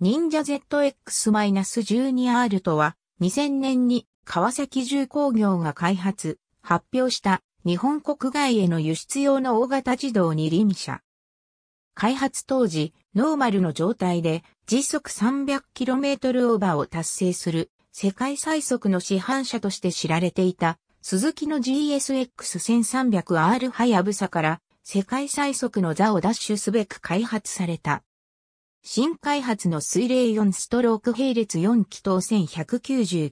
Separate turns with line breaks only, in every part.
忍者 ZX-12R とは、2000年に川崎重工業が開発、発表した日本国外への輸出用の大型自動二輪車。開発当時、ノーマルの状態で時速 300km オーバーを達成する世界最速の市販車として知られていた鈴木の GSX1300R ハヤブサから世界最速の座を奪取すべく開発された。新開発の水冷4ストローク並列4気筒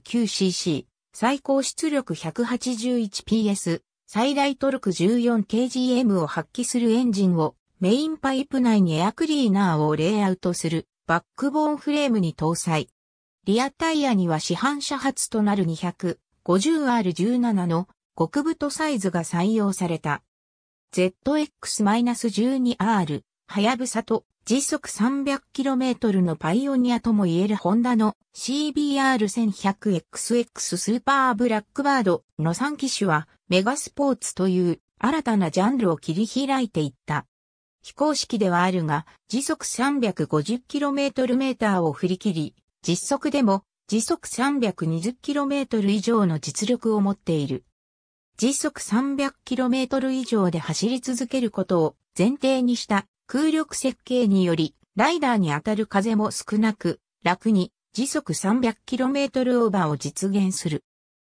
1199cc、最高出力 181PS、最大トルク 14kgm を発揮するエンジンをメインパイプ内にエアクリーナーをレイアウトするバックボーンフレームに搭載。リアタイヤには市販車発となる 250R17 の極太サイズが採用された。ZX-12R、はやぶさと時速 300km のパイオニアともいえるホンダの CBR1100XX スーパーブラックバードの3機種はメガスポーツという新たなジャンルを切り開いていった。非公式ではあるが時速 350km メーターを振り切り、実測でも時速 320km 以上の実力を持っている。時速 300km 以上で走り続けることを前提にした空力設計により、ライダーに当たる風も少なく、楽に時速 300km オーバーを実現する。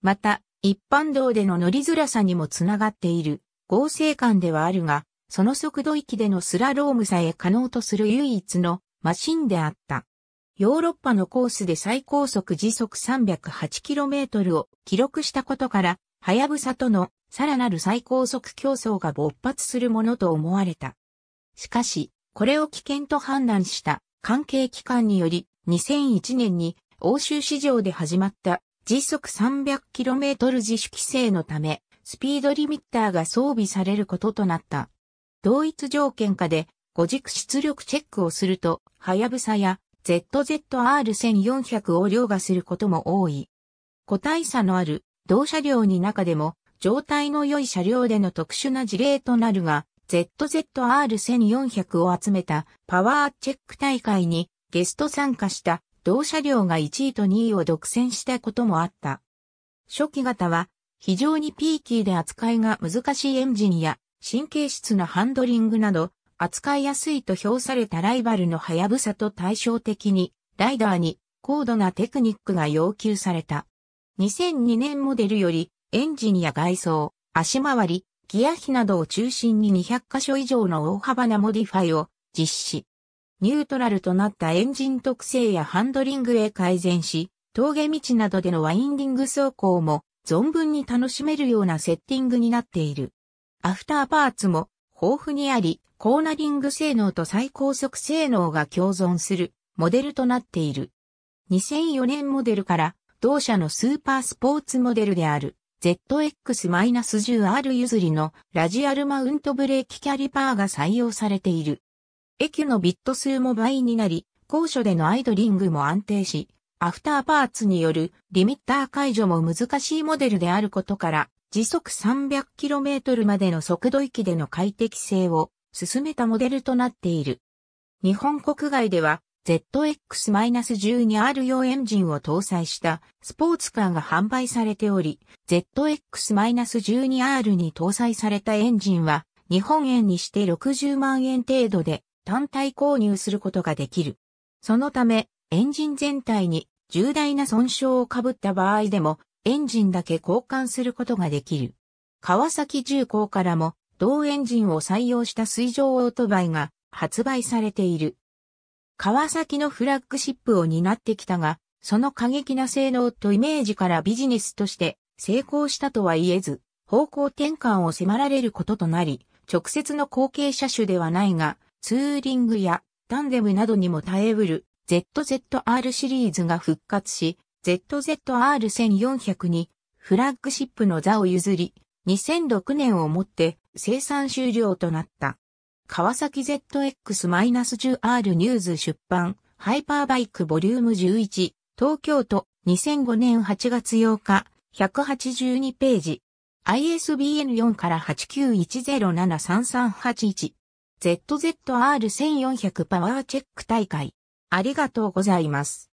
また、一般道での乗りづらさにもつながっている合成感ではあるが、その速度域でのスラロームさえ可能とする唯一のマシンであった。ヨーロッパのコースで最高速時速 308km を記録したことから、ハヤブサとのさらなる最高速競争が勃発するものと思われた。しかし、これを危険と判断した関係機関により、2001年に欧州市場で始まった時速 300km 自主規制のため、スピードリミッターが装備されることとなった。同一条件下で、五軸出力チェックをすると、はやぶさや ZZR1400 を凌駕することも多い。個体差のある同車両に中でも、状態の良い車両での特殊な事例となるが、ZZR1400 を集めたパワーチェック大会にゲスト参加した同車両が1位と2位を独占したこともあった。初期型は非常にピーキーで扱いが難しいエンジンや神経質なハンドリングなど扱いやすいと評されたライバルのハヤブサと対照的にライダーに高度なテクニックが要求された。2002年モデルよりエンジンや外装、足回り、ギア比などを中心に200箇所以上の大幅なモディファイを実施。ニュートラルとなったエンジン特性やハンドリングへ改善し、峠道などでのワインディング走行も存分に楽しめるようなセッティングになっている。アフターパーツも豊富にあり、コーナリング性能と最高速性能が共存するモデルとなっている。2004年モデルから同社のスーパースポーツモデルである。ZX-10R 譲りのラジアルマウントブレーキキャリパーが採用されている。駅のビット数も倍になり、高所でのアイドリングも安定し、アフターパーツによるリミッター解除も難しいモデルであることから、時速 300km までの速度域での快適性を進めたモデルとなっている。日本国外では ZX-12R 用エンジンを搭載したスポーツカーが販売されており、ZX-12R に搭載されたエンジンは日本円にして60万円程度で単体購入することができる。そのため、エンジン全体に重大な損傷を被った場合でも、エンジンだけ交換することができる。川崎重工からも、同エンジンを採用した水上オートバイが発売されている。川崎のフラッグシップを担ってきたが、その過激な性能とイメージからビジネスとして成功したとは言えず、方向転換を迫られることとなり、直接の後継車種ではないが、ツーリングやタンデムなどにも耐えうる ZZR シリーズが復活し、ZZR1400 にフラッグシップの座を譲り、2006年をもって生産終了となった。川崎 ZX-10R ニューズ出版、ハイパーバイクボリューム11、東京都、2005年8月8日、182ページ。ISBN 4から891073381。ZZR1400 パワーチェック大会。ありがとうございます。